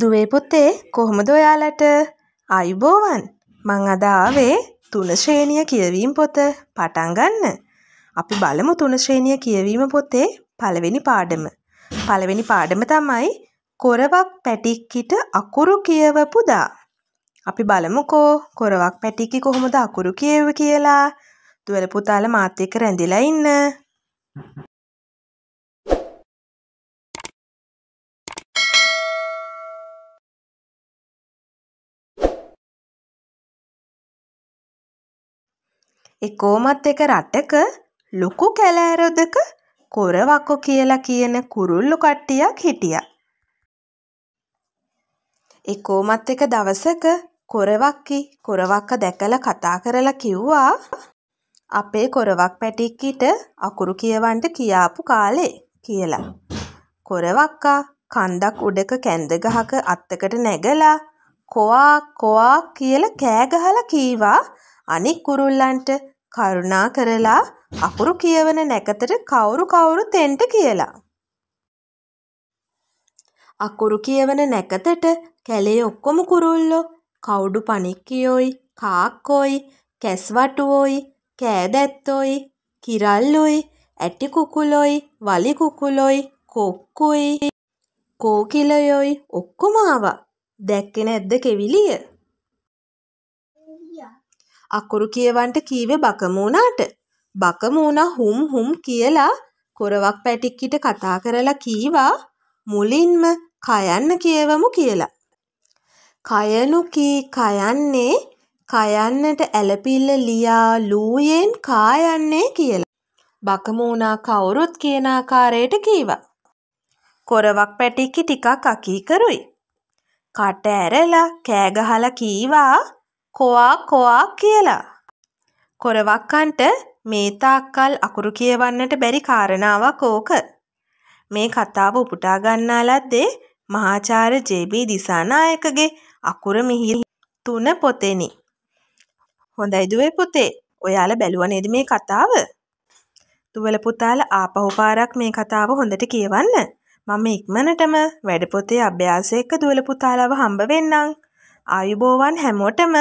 දුවේ පුතේ කොහොමද ඔයාලට අයිබෝවන් මං අද ආවේ තුන ශ්‍රේණිය කියවීම් පොත පටන් ගන්න. අපි බලමු තුන ශ්‍රේණිය කියවීම පොතේ පළවෙනි පාඩම. පළවෙනි පාඩම තමයි කොරවක් පැටික්කිට අකුරු කියවපු දා. අපි බලමුකෝ කොරවක් පැටික්කි කොහොමද අකුරු කියව කියලා. දුවල පුතාල මාත් එක්ක රැඳිලා ඉන්න. එකෝමත් එක රටක ලොකු කැලෑරොදක කොරවක්කො කියලා කියන කුරුල්ලු කට්ටියක් හිටිය. එකෝමත් එක දවසක කොරවක්කි කොරවක්ක දැකල කතා කරලා කිව්වා අපේ කොරවක් පැටික්කිට අකුරු කියවන්ට කියාපු කාලේ කියලා. කොරවක්කා කන්දක් උඩක කැන්දගහක අත්තකට නැගලා කොවා කොවා කියල කෑගහල කීවා අනික් කුරුල්ලන්ට කරුණා කරලා අකුරු කියවන නැකතට කවුරු කවුරු තෙන්ට කියලා. අකුරු කියවන නැකතට කැලේ ඔක්කොම කුරුල්ලෝ කවුඩු පණික්කියෝයි කාක්කෝයි කැස්වටුවෝයි කෑදැත්තෝයි කිරල්ලුයි ඇටි කුකුලොයි වලි කුකුලොයි කොක්කුයි කෝකිලයොයි ඔක්කොම ආවා දැක්කේ නැද්ද කෙවිලිය අකුරු කියවන්ට කීවේ බකමූණාට. බකමූණා හුම් හුම් කියලා කොරවක් පැටික්කිට කතා කරලා කීවා මුලින්ම කයන්න කියවමු කියලා. කයනු කී කයන්නේ කයන්නට ඇලපිල්ල ලියා ලූයෙන් කායන්නේ කියලා. බකමූණා කවුරුත් කියන ආකාරයට කීවා. කොරවක් පැටික්කි ටිකක් අකීකරුයි. කට ඇරලා කෑගහලා කීවා කොවා කොවා කියලා. කොරවක්කන්ට මේ තාක්කල් අකුරු කියවන්නට බැරි කාරණාවක් ඕක. මේ කතාව උපුටා ගන්නාලද්දේ මහාචාර්ය ජේ.බී. දිසානායකගේ අකුර මිහිරි තුන පොතෙනි. හොඳයි දුවේ පුතේ. ඔයාලා බැලුවා නේද මේ කතාව? දුවල පුතාලා ආපහු පාරක් මේ කතාව හොඳට කියවන්න. මම ඉක්මනටම වැඩ පොතේ අභ්‍යාසයක දුවල පුතාලාව හම්බ වෙන්නම්. ආයුබෝවන් හැමෝටම